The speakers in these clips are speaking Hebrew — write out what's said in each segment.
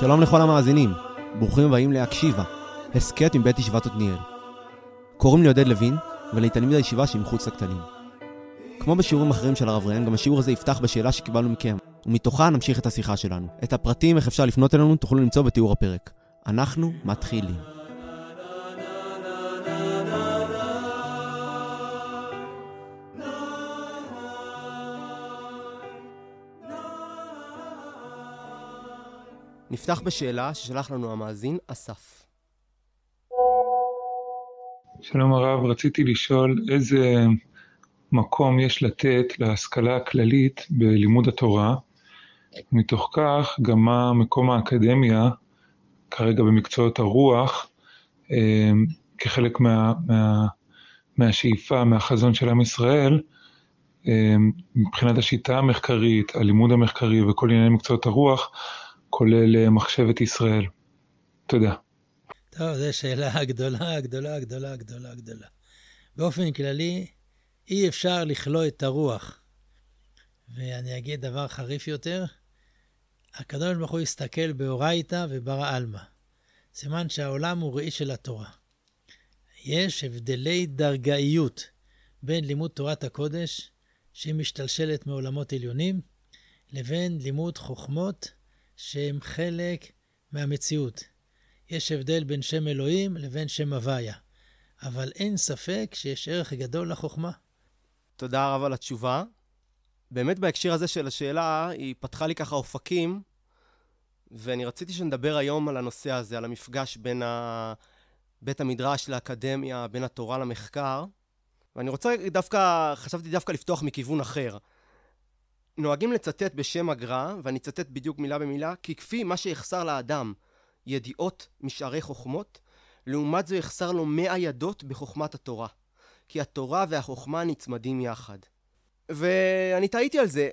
שלום לכל המאזינים, ברוכים הבאים להקשיבה, הסכת מבית ישיבת עתניאל. קוראים לי עודד לוין, ואני תלמיד הישיבה שהיא מחוץ לקטנים. כמו בשיעורים אחרים של הרב ראיין, גם השיעור הזה יפתח בשאלה שקיבלנו מכם, ומתוכה נמשיך את השיחה שלנו. את הפרטים איך אפשר לפנות אלינו תוכלו למצוא בתיאור הפרק. אנחנו מתחילים. נפתח בשאלה ששלח לנו המאזין אסף. שלום הרב, רציתי לשאול איזה מקום יש לתת להשכלה הכללית בלימוד התורה, מתוך כך גם מה מקום האקדמיה, כרגע במקצועות הרוח, אה, כחלק מה, מה, מהשאיפה, מהחזון של עם ישראל, אה, מבחינת השיטה המחקרית, הלימוד המחקרי וכל ענייני מקצועות הרוח, כולל אה, מחשבת ישראל. תודה. טוב, זו שאלה גדולה, גדולה, גדולה, גדולה, גדולה. באופן כללי, אי אפשר לכלוא את הרוח. ואני אגיד דבר חריף יותר, הקדוש ברוך הוא הסתכל באורייתא וברא עלמא. סימן שהעולם הוא ראי של התורה. יש הבדלי דרגאיות בין לימוד תורת הקודש, שהיא משתלשלת מעולמות עליונים, לבין לימוד חוכמות שהם חלק מהמציאות. יש הבדל בין שם אלוהים לבין שם הוויה, אבל אין ספק שיש ערך גדול לחוכמה. תודה רב על התשובה. באמת בהקשר הזה של השאלה, היא פתחה לי ככה אופקים, ואני רציתי שנדבר היום על הנושא הזה, על המפגש בין ה... בית המדרש לאקדמיה, בין התורה למחקר. ואני רוצה דווקא, חשבתי דווקא לפתוח מכיוון אחר. נוהגים לצטט בשם הגר"א, ואני אצטט בדיוק מילה במילה, כי כפי מה שיחסר לאדם ידיעות משערי חוכמות, לעומת זה יחסר לו מאה ידות בחוכמת התורה. כי התורה והחוכמה נצמדים יחד. ואני טעיתי על זה.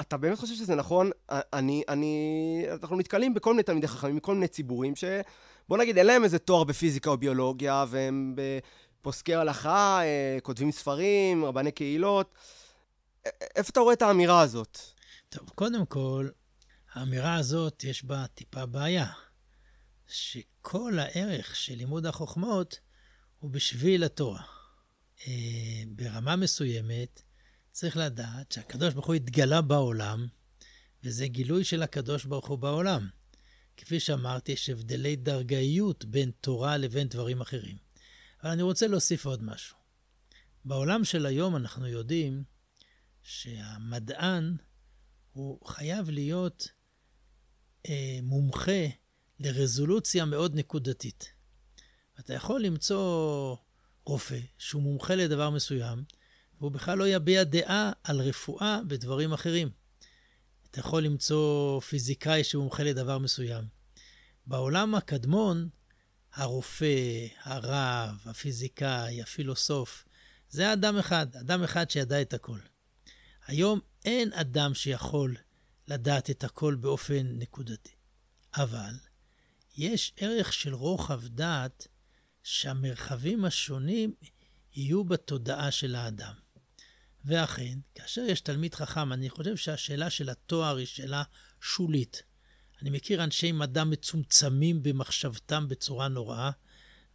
אתה באמת חושב שזה נכון? אני, אני, אנחנו נתקלים בכל מיני תלמידי חכמים, מכל מיני ציבורים, ש... בוא נגיד, אין להם איזה תואר בפיזיקה או ביולוגיה, והם פוסקי הלכה, אה, כותבים ספרים, רבני קהילות. איפה אתה רואה את האמירה הזאת? טוב, קודם כל, האמירה הזאת יש בה טיפה בעיה, שכל הערך של לימוד החוכמות הוא בשביל התורה. אה, ברמה מסוימת, צריך לדעת שהקדוש ברוך הוא התגלה בעולם, וזה גילוי של הקדוש ברוך הוא בעולם. כפי שאמרתי, יש הבדלי דרגאיות בין תורה לבין דברים אחרים. אבל אני רוצה להוסיף עוד משהו. בעולם של היום אנחנו יודעים שהמדען הוא חייב להיות אה, מומחה לרזולוציה מאוד נקודתית. אתה יכול למצוא רופא שהוא מומחה לדבר מסוים, והוא בכלל לא יביע דעה על רפואה בדברים אחרים. אתה יכול למצוא פיזיקאי שהוא מומחה לדבר מסוים. בעולם הקדמון, הרופא, הרב, הפיזיקאי, הפילוסוף, זה אדם אחד, אדם אחד שידע את הכל. היום אין אדם שיכול לדעת את הכל באופן נקודתי. אבל יש ערך של רוחב דעת שהמרחבים השונים יהיו בתודעה של האדם. ואכן, כאשר יש תלמיד חכם, אני חושב שהשאלה של התואר היא שאלה שולית. אני מכיר אנשי מדע מצומצמים במחשבתם בצורה נוראה,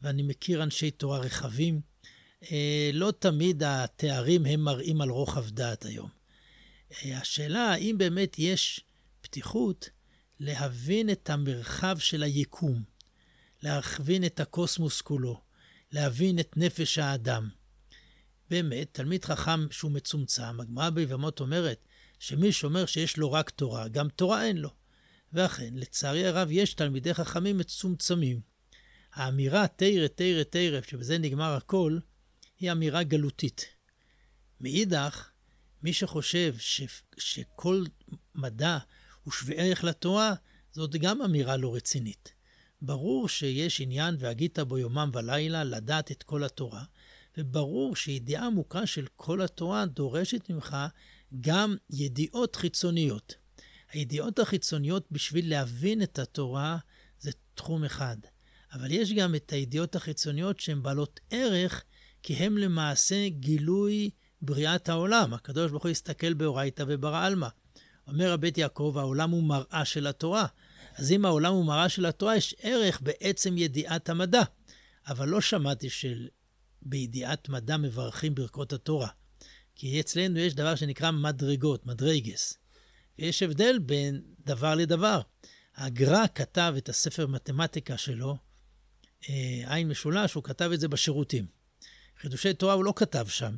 ואני מכיר אנשי תורה רחבים. אה, לא תמיד התארים הם מראים על רוחב דעת היום. השאלה האם באמת יש פתיחות להבין את המרחב של היקום, להכווין את הקוסמוס כולו, להבין את נפש האדם. באמת, תלמיד חכם שהוא מצומצם, הגמרא ביבמות אומרת שמי שאומר שיש לו רק תורה, גם תורה אין לו. ואכן, לצערי הרב, יש תלמידי חכמים מצומצמים. האמירה תרא, תרא, תרא, שבזה נגמר הכל, היא אמירה גלותית. מאידך, מי שחושב ש, שכל מדע הוא שווה ערך לתורה, זאת גם אמירה לא רצינית. ברור שיש עניין והגית בו יומם ולילה לדעת את כל התורה, וברור שידיעה עמוקה של כל התורה דורשת ממך גם ידיעות חיצוניות. הידיעות החיצוניות בשביל להבין את התורה זה תחום אחד, אבל יש גם את הידיעות החיצוניות שהן בעלות ערך, כי הן למעשה גילוי בריאת העולם. הקדוש ברוך הוא הסתכל באורייתא וברא עלמא. אומר הבית יעקב, העולם הוא מראה של התורה. אז אם העולם הוא מראה של התורה, יש ערך בעצם ידיעת המדע. אבל לא שמעתי שבידיעת מדע מברכים ברכות התורה. כי אצלנו יש דבר שנקרא מדרגות, מדרגס. ויש הבדל בין דבר לדבר. הגר"א כתב את הספר מתמטיקה שלו, אה, עין משולש, הוא כתב את זה בשירותים. חידושי תורה הוא לא כתב שם.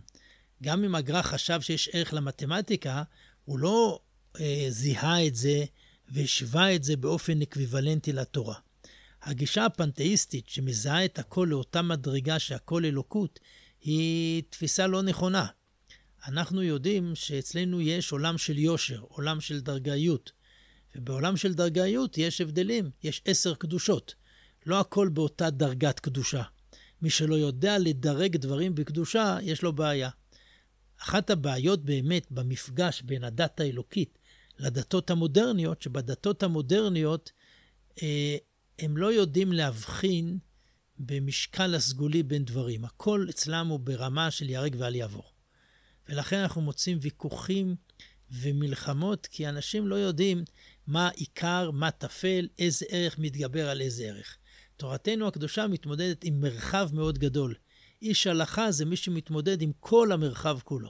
גם אם הגר"א חשב שיש ערך למתמטיקה, הוא לא אה, זיהה את זה והשווה את זה באופן אקוויוולנטי לתורה. הגישה הפנתאיסטית שמזהה את הכל לאותה מדרגה שהכל אלוקות, היא תפיסה לא נכונה. אנחנו יודעים שאצלנו יש עולם של יושר, עולם של דרגאיות. ובעולם של דרגאיות יש הבדלים, יש עשר קדושות. לא הכל באותה דרגת קדושה. מי שלא יודע לדרג דברים בקדושה, יש לו בעיה. אחת הבעיות באמת במפגש בין הדת האלוקית לדתות המודרניות, שבדתות המודרניות אה, הם לא יודעים להבחין במשקל הסגולי בין דברים. הכל אצלם הוא ברמה של ייהרג ואל יעבור. ולכן אנחנו מוצאים ויכוחים ומלחמות, כי אנשים לא יודעים מה עיקר, מה טפל, איזה ערך מתגבר על איזה ערך. תורתנו הקדושה מתמודדת עם מרחב מאוד גדול איש הלכה זה מי שמתמודד עם כל המרחב כולו.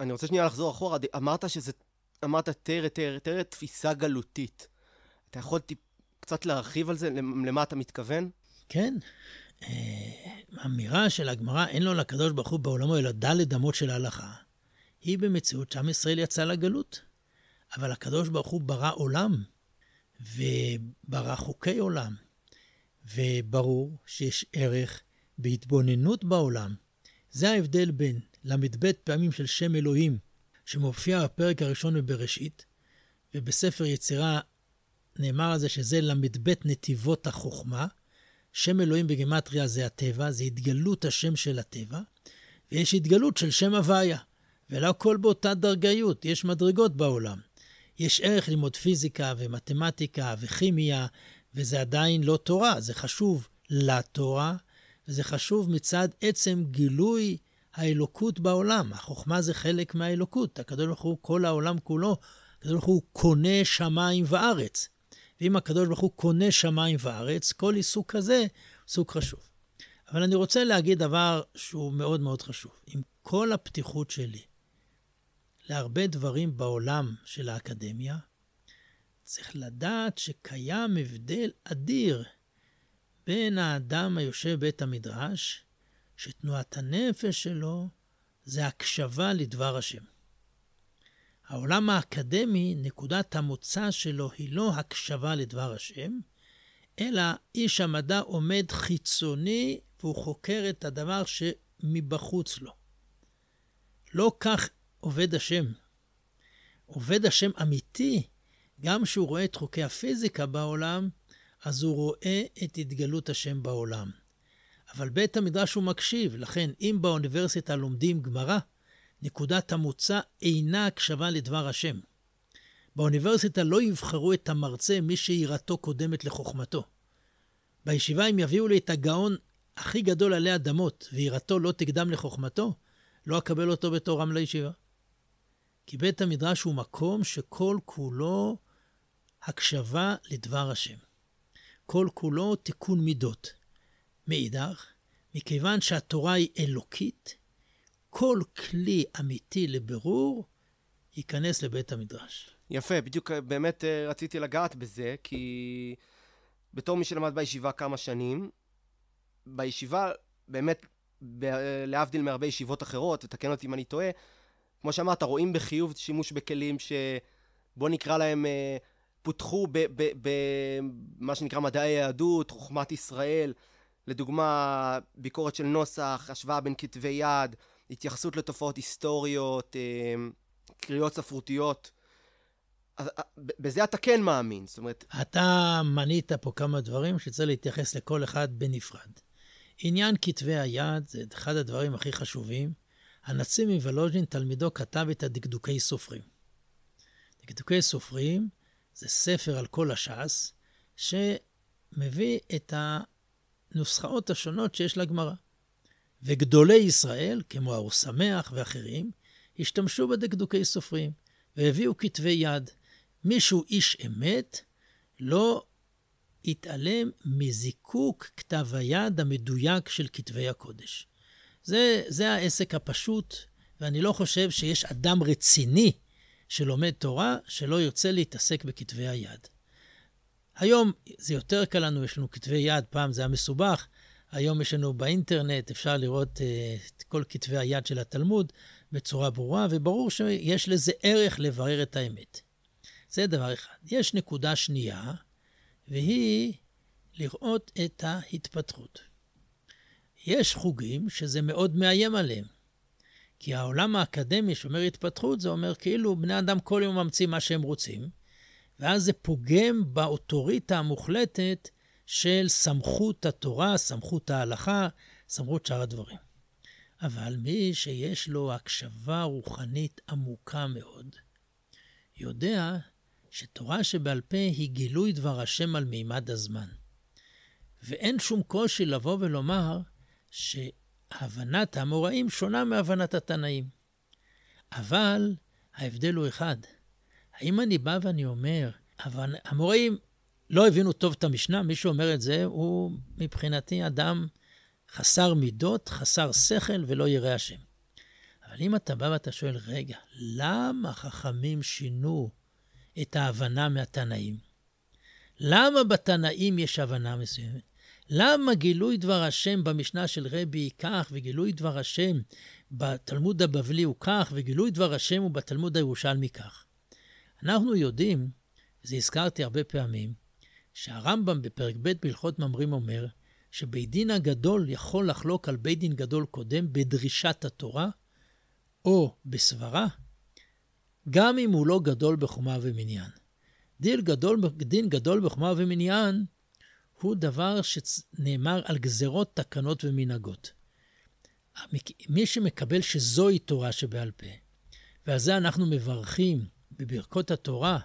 אני רוצה שנייה לחזור אחורה. אמרת שזה... אמרת תראה, תראה, תראה תפיסה גלותית. אתה יכול טיפ, קצת להרחיב על זה? למה אתה מתכוון? כן. אה, האמירה של הגמרא, אין לו לקדוש ברוך הוא בעולמו אלא דלת אמות של ההלכה, היא במציאות שעם ישראל יצא לגלות. אבל הקדוש ברוך הוא ברא עולם, וברא חוקי עולם, וברור שיש ערך בהתבוננות בעולם. זה ההבדל בין ל"ב פעמים של שם אלוהים, שמופיע בפרק הראשון בבראשית, ובספר יצירה נאמר על זה שזה ל"ב נתיבות החוכמה. שם אלוהים בגימטריה זה הטבע, זה התגלות השם של הטבע, ויש התגלות של שם הוויה. ולא הכל באותה דרגיות, יש מדרגות בעולם. יש ערך ללמוד פיזיקה ומתמטיקה וכימיה, וזה עדיין לא תורה, זה חשוב לתורה, זה חשוב מצד עצם גילוי האלוקות בעולם. החוכמה זה חלק מהאלוקות. הקדוש ברוך הוא, כל העולם כולו, הקדוש ברוך הוא קונה שמיים וארץ. ואם הקדוש ברוך הוא קונה שמיים וארץ, כל עיסוק כזה, עיסוק חשוב. אבל אני רוצה להגיד דבר שהוא מאוד מאוד חשוב. עם כל הפתיחות שלי להרבה דברים בעולם של האקדמיה, צריך לדעת שקיים הבדל אדיר בין האדם היושב בית המדרש, שתנועת הנפש שלו זה הקשבה לדבר השם. העולם האקדמי, נקודת המוצא שלו היא לא הקשבה לדבר השם, אלא איש המדע עומד חיצוני והוא חוקר את הדבר שמבחוץ לו. לא כך עובד השם. עובד השם אמיתי, גם כשהוא רואה את חוקי הפיזיקה בעולם, אז הוא רואה את התגלות השם בעולם. אבל בית המדרש הוא מקשיב, לכן אם באוניברסיטה לומדים גמרא, נקודת המוצא אינה הקשבה לדבר השם. באוניברסיטה לא יבחרו את המרצה מי שיראתו קודמת לחוכמתו. בישיבה אם יביאו לי את הגאון הכי גדול עלי אדמות, ויראתו לא תקדם לחוכמתו, לא אקבל אותו בתור עם לישיבה. כי בית המדרש הוא מקום שכל כולו הקשבה לדבר השם. כל כולו תיקון מידות. מאידך, מכיוון שהתורה היא אלוקית, כל כלי אמיתי לבירור ייכנס לבית המדרש. יפה, בדיוק אה, באמת אה, רציתי לגעת בזה, כי בתור מי שלמד בישיבה כמה שנים, בישיבה באמת, ב- להבדיל מהרבה ישיבות אחרות, ותקן אותי אם אני טועה, כמו שאמרת, רואים בחיוב שימוש בכלים שבוא נקרא להם אה, פותחו במה שנקרא מדעי היהדות, חוכמת ישראל, לדוגמה, ביקורת של נוסח, השוואה בין כתבי יד, התייחסות לתופעות היסטוריות, אה, קריאות ספרותיות. אה, בזה אתה כן מאמין, זאת אומרת... אתה מנית פה כמה דברים שצריך להתייחס לכל אחד בנפרד. עניין כתבי היד זה אחד הדברים הכי חשובים. הנשיא מוולוז'ין, תלמידו, כתב את הדקדוקי סופרים. דקדוקי סופרים זה ספר על כל הש"ס, שמביא את הנוסחאות השונות שיש לגמרא. וגדולי ישראל, כמו האור שמח ואחרים, השתמשו בדקדוקי סופרים, והביאו כתבי יד. מישהו איש אמת לא התעלם מזיקוק כתב היד המדויק של כתבי הקודש. זה, זה העסק הפשוט, ואני לא חושב שיש אדם רציני שלומד תורה שלא ירצה להתעסק בכתבי היד. היום זה יותר קל לנו, יש לנו כתבי יד, פעם זה היה מסובך, היום יש לנו באינטרנט, אפשר לראות uh, את כל כתבי היד של התלמוד בצורה ברורה, וברור שיש לזה ערך לברר את האמת. זה דבר אחד. יש נקודה שנייה, והיא לראות את ההתפתחות. יש חוגים שזה מאוד מאיים עליהם. כי העולם האקדמי שאומר התפתחות, זה אומר כאילו בני אדם כל יום ממציאים מה שהם רוצים, ואז זה פוגם באוטוריטה המוחלטת של סמכות התורה, סמכות ההלכה, סמכות שאר הדברים. אבל מי שיש לו הקשבה רוחנית עמוקה מאוד, יודע שתורה שבעל פה היא גילוי דבר השם על מימד הזמן. ואין שום קושי לבוא ולומר ש... הבנת האמוראים שונה מהבנת התנאים. אבל ההבדל הוא אחד. האם אני בא ואני אומר, אבל המוראים לא הבינו טוב את המשנה, מי שאומר את זה הוא מבחינתי אדם חסר מידות, חסר שכל ולא ירא השם. אבל אם אתה בא ואתה שואל, רגע, למה חכמים שינו את ההבנה מהתנאים? למה בתנאים יש הבנה מסוימת? למה גילוי דבר השם במשנה של רבי כך, וגילוי דבר השם בתלמוד הבבלי הוא כך, וגילוי דבר השם הוא בתלמוד הירושלמי כך? אנחנו יודעים, זה הזכרתי הרבה פעמים, שהרמב"ם בפרק ב' בהלכות ממרים אומר, שבית דין הגדול יכול לחלוק על בית דין גדול קודם בדרישת התורה, או בסברה, גם אם הוא לא גדול בחומה ומניין. דין גדול, דין גדול בחומה ומניין הוא דבר שנאמר על גזרות, תקנות ומנהגות. מי שמקבל שזוהי תורה שבעל פה, ועל זה אנחנו מברכים בברכות התורה,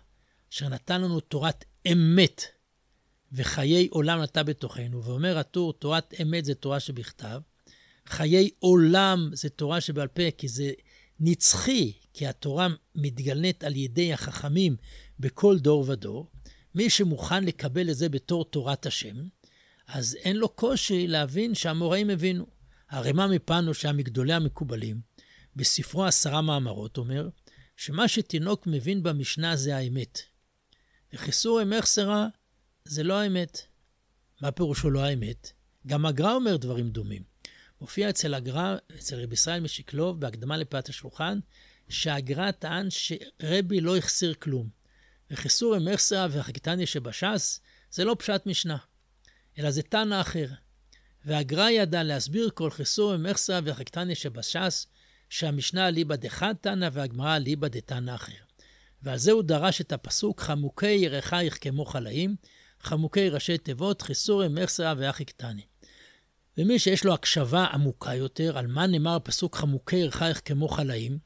אשר נתן לנו תורת אמת, וחיי עולם נתה בתוכנו, ואומר הטור, תורת אמת זה תורה שבכתב, חיי עולם זה תורה שבעל פה, כי זה נצחי, כי התורה מתגלנת על ידי החכמים בכל דור ודור, מי שמוכן לקבל את זה בתור תורת השם, אז אין לו קושי להבין שהאמוראים הבינו. הרי מה מפנו שהיה מגדולי המקובלים, בספרו עשרה מאמרות אומר, שמה שתינוק מבין במשנה זה האמת. וחיסור אמך סרה זה לא האמת. מה פירושו לא האמת? גם הגר"א אומר דברים דומים. מופיע אצל הגר"א, אצל רבי ישראל משקלוב, בהקדמה לפאת השולחן, שהגר"א טען שרבי לא החסיר כלום. וכסורי מרסה והחקיתניה שבש"ס זה לא פשט משנה, אלא זה תנא אחר. והגר"א ידע להסביר כל חסורי מרסה והחקיתניה שבש"ס, שהמשנה אליבא דחד תנא והגמרא אליבא דתנא אחר. ועל זה הוא דרש את הפסוק חמוקי ירחייך כמו חלאים, חמוקי ראשי תיבות, חיסורי מרסה והחקיתניה. ומי שיש לו הקשבה עמוקה יותר על מה נאמר הפסוק חמוקי ירחייך כמו חלאים,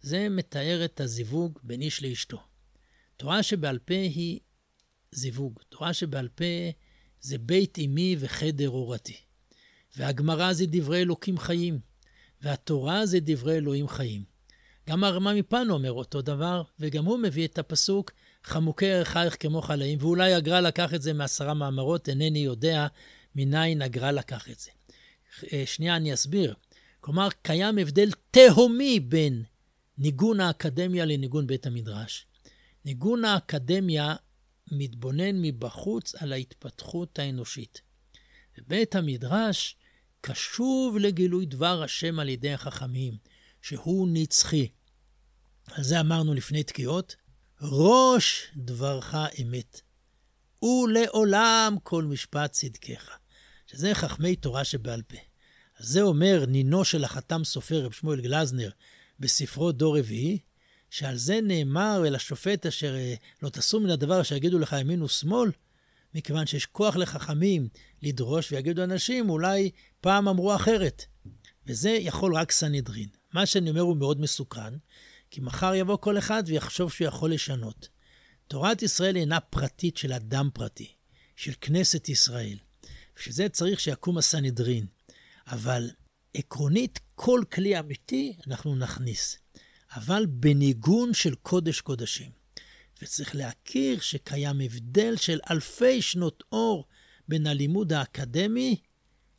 זה מתאר את הזיווג בין איש לאשתו. תורה שבעל פה היא זיווג. תורה שבעל פה זה בית אמי וחדר אורתי. והגמרא זה דברי אלוקים חיים, והתורה זה דברי אלוהים חיים. גם הרמ"א מפן לא אומר אותו דבר, וגם הוא מביא את הפסוק חמוקי ערכייך כמו חלאים, ואולי הגר"א לקח את זה מעשרה מאמרות, אינני יודע מניין הגר"א לקח את זה. אה, שנייה, אני אסביר. כלומר, קיים הבדל תהומי בין ניגון האקדמיה לניגון בית המדרש. ניגון האקדמיה מתבונן מבחוץ על ההתפתחות האנושית. בית המדרש קשוב לגילוי דבר השם על ידי החכמים, שהוא נצחי. על זה אמרנו לפני תקיעות, ראש דברך אמת, ולעולם כל משפט צדקך, שזה חכמי תורה שבעל פה. זה אומר נינו של החתם סופר רב שמואל גלזנר בספרו דור רביעי, שעל זה נאמר אל השופט אשר אה, לא תסור מן הדבר אשר יגידו לך ימין ושמאל, מכיוון שיש כוח לחכמים לדרוש ויגידו אנשים, אולי פעם אמרו אחרת. וזה יכול רק סנהדרין. מה שאני אומר הוא מאוד מסוכן, כי מחר יבוא כל אחד ויחשוב שהוא יכול לשנות. תורת ישראל אינה פרטית של אדם פרטי, של כנסת ישראל. בשביל זה צריך שיקום הסנהדרין. אבל עקרונית, כל כלי אמיתי אנחנו נכניס. אבל בניגון של קודש קודשים. וצריך להכיר שקיים הבדל של אלפי שנות אור בין הלימוד האקדמי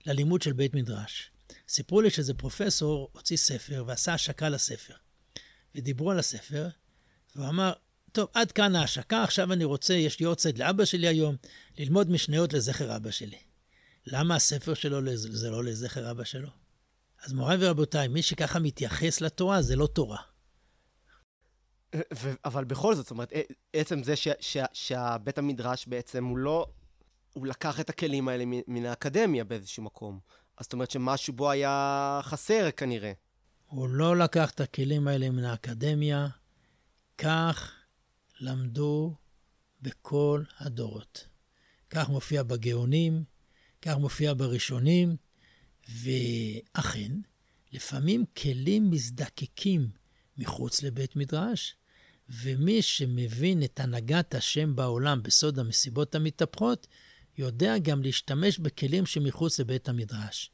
ללימוד של בית מדרש. סיפרו לי שאיזה פרופסור הוציא ספר ועשה השקה לספר. ודיברו על הספר, והוא אמר, טוב, עד כאן ההשקה, עכשיו אני רוצה, יש לי יורצייט לאבא שלי היום, ללמוד משניות לזכר אבא שלי. למה הספר שלו לא, זה לא לזכר אבא שלו? אז מוריי ורבותיי, מי שככה מתייחס לתורה זה לא תורה. ו- אבל בכל זאת, זאת אומרת, אה, עצם זה ש- ש- שהבית המדרש בעצם הוא לא... הוא לקח את הכלים האלה מן האקדמיה באיזשהו מקום. אז זאת אומרת שמשהו בו היה חסר כנראה. הוא לא לקח את הכלים האלה מן האקדמיה, כך למדו בכל הדורות. כך מופיע בגאונים, כך מופיע בראשונים, ואכן, לפעמים כלים מזדקקים מחוץ לבית מדרש, ומי שמבין את הנהגת השם בעולם בסוד המסיבות המתהפכות, יודע גם להשתמש בכלים שמחוץ לבית המדרש.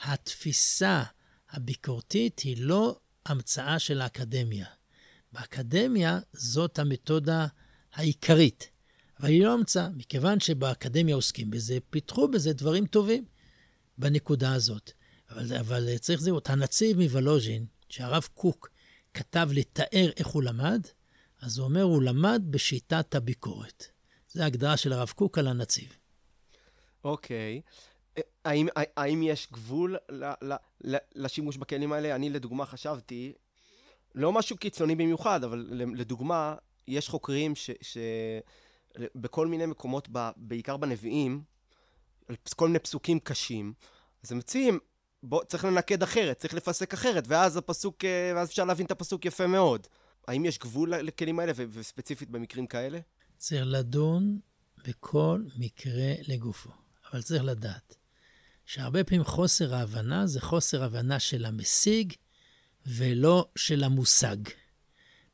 התפיסה הביקורתית היא לא המצאה של האקדמיה. באקדמיה זאת המתודה העיקרית, אבל היא לא המצאה, מכיוון שבאקדמיה עוסקים בזה, פיתחו בזה דברים טובים בנקודה הזאת. אבל, אבל צריך זהו, הנציב מוולוז'ין, שהרב קוק כתב לתאר איך הוא למד, אז הוא אומר, הוא למד בשיטת הביקורת. זו ההגדרה של הרב קוק על הנציב. אוקיי. Okay. אה, האם, אה, האם יש גבול ל, ל, ל, לשימוש בכלים האלה? אני לדוגמה חשבתי, לא משהו קיצוני במיוחד, אבל לדוגמה, יש חוקרים שבכל מיני מקומות, ב, בעיקר בנביאים, כל מיני פסוקים קשים, אז הם מציעים, בוא, צריך לנקד אחרת, צריך לפסק אחרת, ואז הפסוק, אה, ואז אפשר להבין את הפסוק יפה מאוד. האם יש גבול לכלים האלה, וספציפית במקרים כאלה? צריך לדון בכל מקרה לגופו, אבל צריך לדעת שהרבה פעמים חוסר ההבנה זה חוסר הבנה של המשיג ולא של המושג.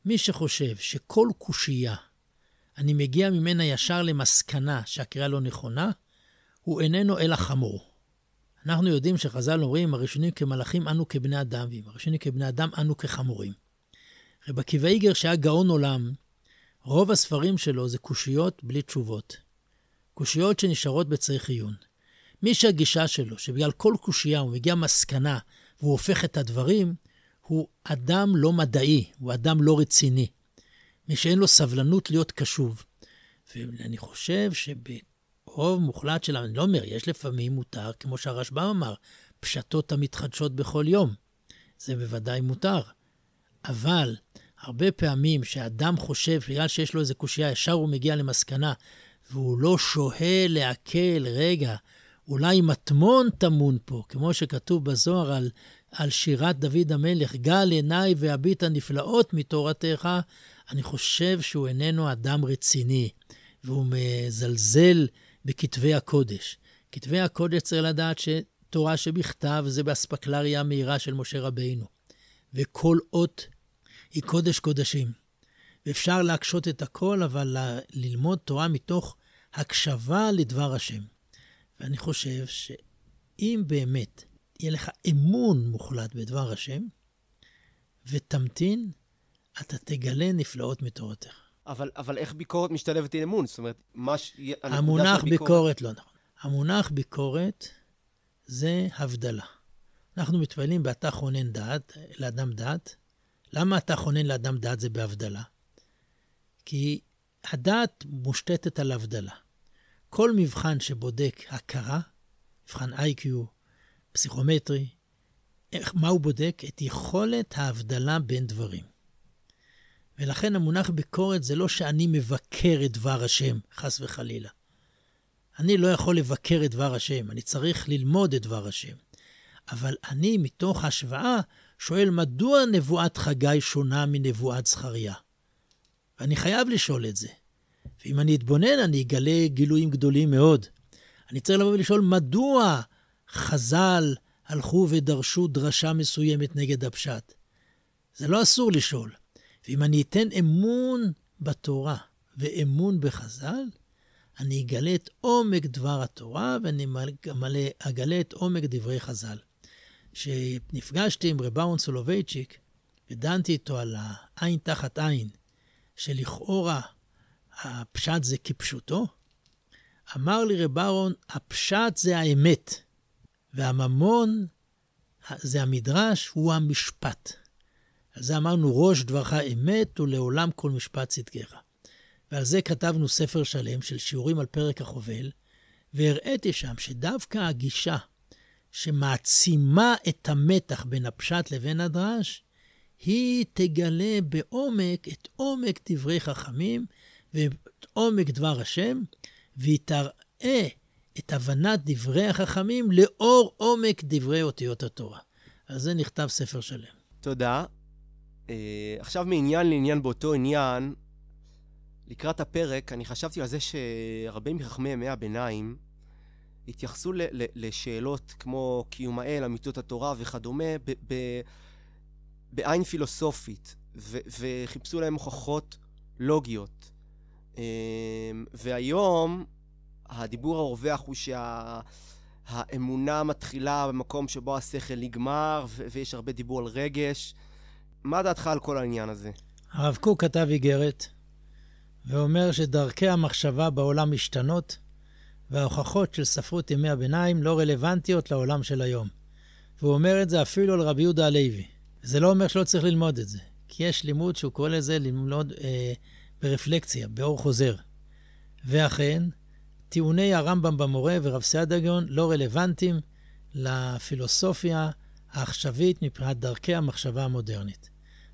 מי שחושב שכל קושייה, אני מגיע ממנה ישר למסקנה שהקריאה לא נכונה, הוא איננו אלא חמור. אנחנו יודעים שחז"ל אומרים, הראשונים כמלאכים אנו כבני אדם, ואם הראשונים כבני אדם אנו כחמורים. רב עקיבא איגר, שהיה גאון עולם, רוב הספרים שלו זה קושיות בלי תשובות. קושיות שנשארות בצריך עיון. מי שהגישה שלו, שבגלל כל קושייה הוא מגיע מסקנה והוא הופך את הדברים, הוא אדם לא מדעי, הוא אדם לא רציני. מי שאין לו סבלנות להיות קשוב. ואני חושב שברוב מוחלט של, אני לא אומר, יש לפעמים מותר, כמו שהרשב"ם אמר, פשטות המתחדשות בכל יום. זה בוודאי מותר. אבל הרבה פעמים שאדם חושב, בגלל שיש לו איזה קושייה, ישר הוא מגיע למסקנה, והוא לא שוהה להקל, רגע, אולי מטמון טמון פה, כמו שכתוב בזוהר על, על שירת דוד המלך, גל עיניי והביט הנפלאות מתורתך, אני חושב שהוא איננו אדם רציני, והוא מזלזל בכתבי הקודש. כתבי הקודש צריך לדעת שתורה שבכתב זה באספקלריה המהירה של משה רבינו, וכל אות היא קודש קודשים. ואפשר להקשות את הכל, אבל ל- ללמוד תורה מתוך הקשבה לדבר השם. ואני חושב שאם באמת יהיה לך אמון מוחלט בדבר השם, ותמתין, אתה תגלה נפלאות מתורתך. אבל, אבל איך ביקורת משתלבת עם אמון? זאת אומרת, מה ש... המונח ביקורת... ביקורת לא נכון. המונח ביקורת זה הבדלה. אנחנו מתפללים ב"אתה חונן דעת", לאדם דעת, למה אתה חונן לאדם דעת זה בהבדלה? כי הדעת מושתתת על הבדלה. כל מבחן שבודק הכרה, מבחן IQ, פסיכומטרי, איך, מה הוא בודק? את יכולת ההבדלה בין דברים. ולכן המונח ביקורת זה לא שאני מבקר את דבר השם, חס וחלילה. אני לא יכול לבקר את דבר השם, אני צריך ללמוד את דבר השם. אבל אני, מתוך השוואה, שואל, מדוע נבואת חגי שונה מנבואת זכריה? ואני חייב לשאול את זה. ואם אני אתבונן, אני אגלה גילויים גדולים מאוד. אני צריך לבוא ולשאול, מדוע חז"ל הלכו ודרשו דרשה מסוימת נגד הפשט? זה לא אסור לשאול. ואם אני אתן אמון בתורה ואמון בחז"ל, אני אגלה את עומק דבר התורה ואני אגלה את עומק דברי חז"ל. שנפגשתי עם רב אהרון סולובייצ'יק ודנתי איתו על העין תחת עין, שלכאורה הפשט זה כפשוטו, אמר לי רב אהרון, הפשט זה האמת, והממון זה המדרש, הוא המשפט. על זה אמרנו, ראש דברך אמת ולעולם כל משפט צדקך. ועל זה כתבנו ספר שלם של שיעורים על פרק החובל, והראיתי שם שדווקא הגישה שמעצימה את המתח בין הפשט לבין הדרש, היא תגלה בעומק את עומק דברי חכמים ואת עומק דבר השם, והיא תראה את הבנת דברי החכמים לאור עומק דברי אותיות התורה. על זה נכתב ספר שלם. תודה. Uh, עכשיו מעניין לעניין באותו עניין, לקראת הפרק אני חשבתי על זה שהרבה מחכמי ימי הביניים התייחסו ל- ל- לשאלות כמו קיום האל, אמיתות התורה וכדומה, ב- ב- בעין פילוסופית, ו- וחיפשו להם הוכחות לוגיות. אמ, והיום הדיבור הרווח הוא שה... האמונה מתחילה במקום שבו השכל נגמר, ו- ויש הרבה דיבור על רגש. מה דעתך על כל העניין הזה? הרב קוק כתב איגרת, ואומר שדרכי המחשבה בעולם משתנות, וההוכחות של ספרות ימי הביניים לא רלוונטיות לעולם של היום. והוא אומר את זה אפילו על רבי יהודה הלוי. זה לא אומר שלא צריך ללמוד את זה, כי יש לימוד שהוא קורא לזה ללמוד אה, ברפלקציה, באור חוזר. ואכן, טיעוני הרמב"ם במורה ורב סעדה גאון לא רלוונטיים לפילוסופיה העכשווית מפאת דרכי המחשבה המודרנית.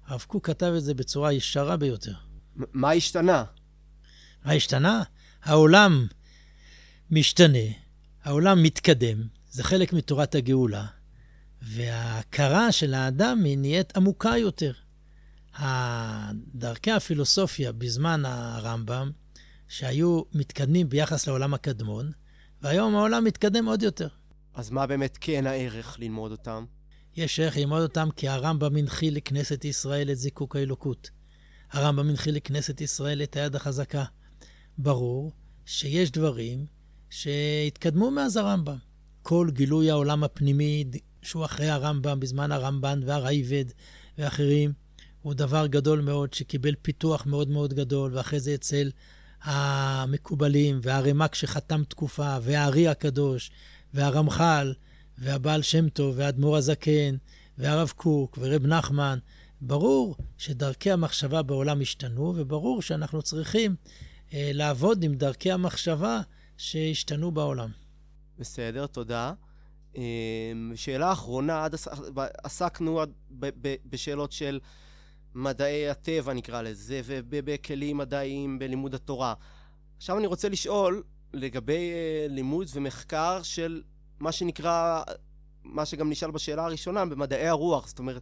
הרב קוק כתב את זה בצורה ישרה ביותר. מה השתנה? מה השתנה? העולם משתנה, העולם מתקדם, זה חלק מתורת הגאולה, וההכרה של האדם היא נהיית עמוקה יותר. דרכי הפילוסופיה בזמן הרמב"ם, שהיו מתקדמים ביחס לעולם הקדמון, והיום העולם מתקדם עוד יותר. אז מה באמת כן הערך ללמוד אותם? יש ערך ללמוד אותם כי הרמב"ם הנחיל לכנסת ישראל את זיקוק האלוקות. הרמב"ם הנחיל לכנסת ישראל את היד החזקה. ברור שיש דברים שהתקדמו מאז הרמב"ם. כל גילוי העולם הפנימי שהוא אחרי הרמב"ם, בזמן הרמב"ן והרייבד ואחרים, הוא דבר גדול מאוד, שקיבל פיתוח מאוד מאוד גדול, ואחרי זה אצל המקובלים, והרמ"ק שחתם תקופה, והארי הקדוש, והרמח"ל, והבעל שם טוב, והאדמו"ר הזקן, והרב קוק, ורב נחמן. ברור שדרכי המחשבה בעולם השתנו, וברור שאנחנו צריכים אה, לעבוד עם דרכי המחשבה שהשתנו בעולם. בסדר, תודה. אמ, שאלה אחרונה, עד עסקנו עד ב- ב- בשאלות של מדעי הטבע נקרא לזה, ובכלים מדעיים בלימוד התורה. עכשיו אני רוצה לשאול לגבי אה, לימוד ומחקר של מה שנקרא, מה שגם נשאל בשאלה הראשונה, במדעי הרוח, זאת אומרת,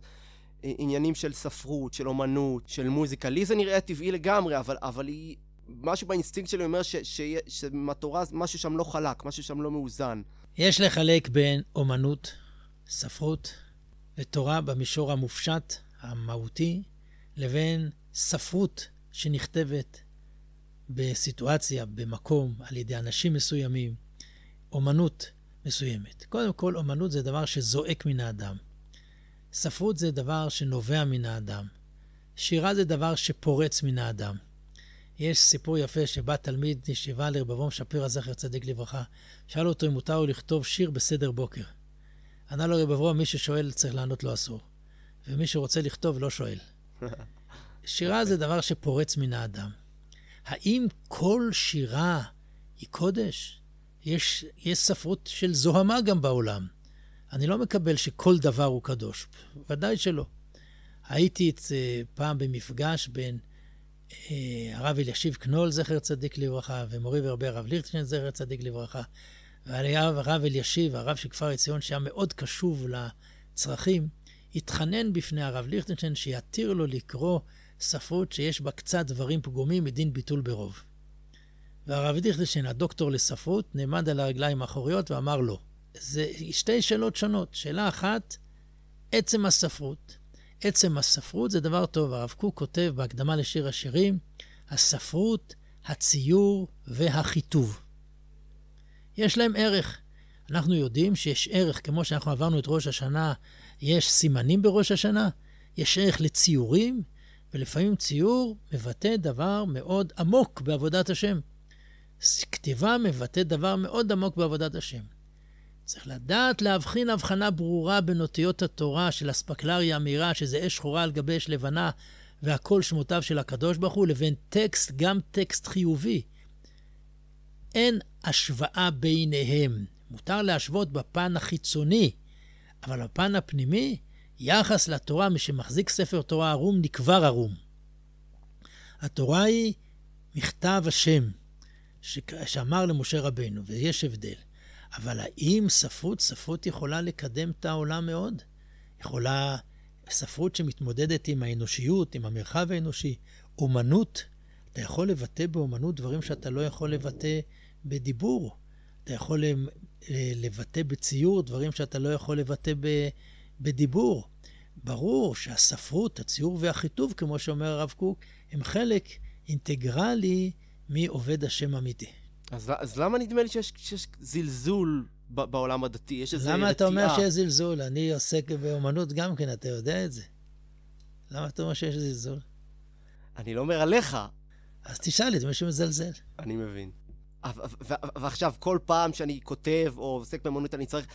עניינים של ספרות, של אומנות, של מוזיקה. לי זה נראה טבעי לגמרי, אבל, אבל היא... משהו באינסטינקט שלי אומר ש, משהו שם לא חלק, משהו שם לא מאוזן. יש לחלק בין אומנות, ספרות ותורה במישור המופשט, המהותי, לבין ספרות שנכתבת בסיטואציה, במקום, על ידי אנשים מסוימים, אומנות מסוימת. קודם כל, אומנות זה דבר שזועק מן האדם. ספרות זה דבר שנובע מן האדם. שירה זה דבר שפורץ מן האדם. יש סיפור יפה שבא תלמיד ישיבה לרבבום שפירא, זכר צדיק לברכה. שאל אותו אם מותר לו לכתוב שיר בסדר בוקר. ענה לו רב אברום, מי ששואל צריך לענות לו אסור. ומי שרוצה לכתוב לא שואל. שירה זה דבר שפורץ מן האדם. האם כל שירה היא קודש? יש, יש ספרות של זוהמה גם בעולם. אני לא מקבל שכל דבר הוא קדוש, ודאי שלא. הייתי את, אה, פעם במפגש בין אה, הרב אלישיב קנול, זכר צדיק לברכה, ומורי ורבי הרב לירצשטיין, זכר צדיק לברכה. והיה הרב אלישיב, הרב של כפר עציון, שהיה מאוד קשוב לצרכים, התחנן בפני הרב לירצשטיין שיתיר לו לקרוא ספרות שיש בה קצת דברים פגומים מדין ביטול ברוב. והרב לירצשטיין, הדוקטור לספרות, נעמד על הרגליים האחוריות ואמר לא. זה שתי שאלות שונות. שאלה אחת, עצם הספרות. עצם הספרות זה דבר טוב. הרב קוק כותב בהקדמה לשיר השירים, הספרות, הציור והחיטוב. יש להם ערך. אנחנו יודעים שיש ערך, כמו שאנחנו עברנו את ראש השנה, יש סימנים בראש השנה, יש ערך לציורים, ולפעמים ציור מבטא דבר מאוד עמוק בעבודת השם. כתיבה מבטא דבר מאוד עמוק בעבודת השם. צריך לדעת להבחין הבחנה ברורה בין אותיות התורה של אספקלריה אמירה, שזה אש שחורה על גבי אש לבנה, והכל שמותיו של הקדוש ברוך הוא, לבין טקסט, גם טקסט חיובי. אין השוואה ביניהם. מותר להשוות בפן החיצוני, אבל בפן הפנימי, יחס לתורה, מי שמחזיק ספר תורה ערום, נקבר ערום. התורה היא מכתב השם, ש... שאמר למשה רבנו, ויש הבדל. אבל האם ספרות, ספרות יכולה לקדם את העולם מאוד? יכולה, ספרות שמתמודדת עם האנושיות, עם המרחב האנושי, אומנות, אתה יכול לבטא באומנות דברים שאתה לא יכול לבטא בדיבור. אתה יכול אה, לבטא בציור דברים שאתה לא יכול לבטא בדיבור. ברור שהספרות, הציור והחיטוב, כמו שאומר הרב קוק, הם חלק אינטגרלי מעובד השם אמיתי. אז, אז למה נדמה לי שיש, שיש זלזול ב, בעולם הדתי? יש איזו רתיעה. למה אתה אומר שיש זלזול? אני עוסק באומנות גם כן, אתה יודע את זה. למה אתה אומר שיש זלזול? אני לא אומר עליך. אז תשאל את מי שמזלזל. אני מבין. ועכשיו, כל פעם שאני כותב או עוסק באמנות, אני צריך...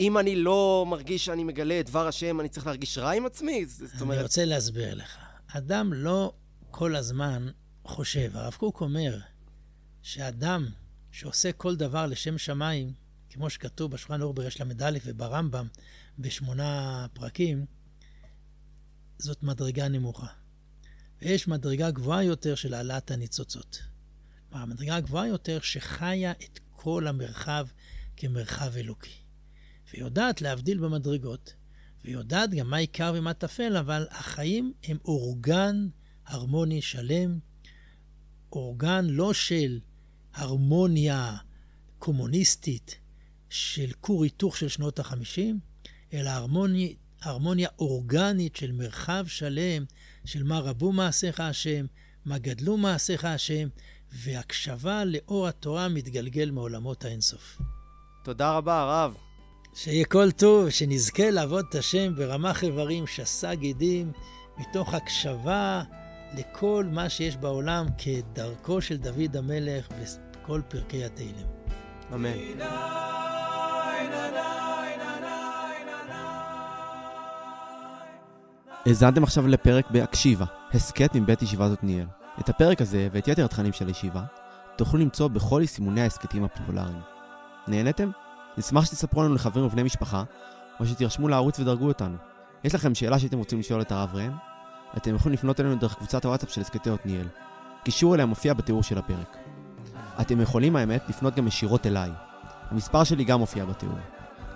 אם אני לא מרגיש שאני מגלה את דבר השם, אני צריך להרגיש רע עם עצמי? זאת אומרת... אני רוצה להסביר לך. אדם לא כל הזמן חושב. הרב קוק אומר, שאדם שעושה כל דבר לשם שמיים, כמו שכתוב בשולחן אור בריש ל"א וברמב"ם בשמונה פרקים, זאת מדרגה נמוכה. ויש מדרגה גבוהה יותר של העלאת הניצוצות. המדרגה הגבוהה יותר שחיה את כל המרחב כמרחב אלוקי. ויודעת להבדיל במדרגות, ויודעת גם מה עיקר ומה טפל, אבל החיים הם אורגן הרמוני שלם, אורגן לא של הרמוניה קומוניסטית של כור היתוך של שנות החמישים, אלא הרמוניה, הרמוניה אורגנית של מרחב שלם, של מה רבו מעשיך השם, מה גדלו מעשיך השם, והקשבה לאור התורה מתגלגל מעולמות האינסוף. תודה רבה, הרב. שיהיה כל טוב, שנזכה לעבוד את השם ברמ"ח איברים, שס"ה גידים, מתוך הקשבה לכל מה שיש בעולם כדרכו של דוד המלך כל פרקי התהילים. אמן. האזנתם עכשיו לפרק בהקשיבה, הסכת מבית ישיבת עתניאל. את הפרק הזה ואת יתר התכנים של הישיבה תוכלו למצוא בכל סימוני ההסכתים הפופולריים. נהנתם? נשמח שתספרו לנו לחברים ובני משפחה, או שתירשמו לערוץ ודרגו אותנו. יש לכם שאלה שהייתם רוצים לשאול את הרב ראם? אתם יכולים לפנות אלינו דרך קבוצת הוואטסאפ של הסכתי עתניאל. קישור אליה מופיע בתיאור של הפרק. אתם יכולים, האמת, לפנות גם ישירות אליי. המספר שלי גם מופיע בתיאור.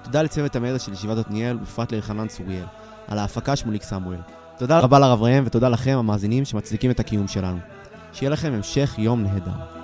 תודה לצוות המדע של ישיבת עתניאל, ובפרט לרחנן צוריאל, על ההפקה שמוליק סמואל. תודה רבה לרב ראם, ותודה לכם, המאזינים, שמצדיקים את הקיום שלנו. שיהיה לכם המשך יום נהדר.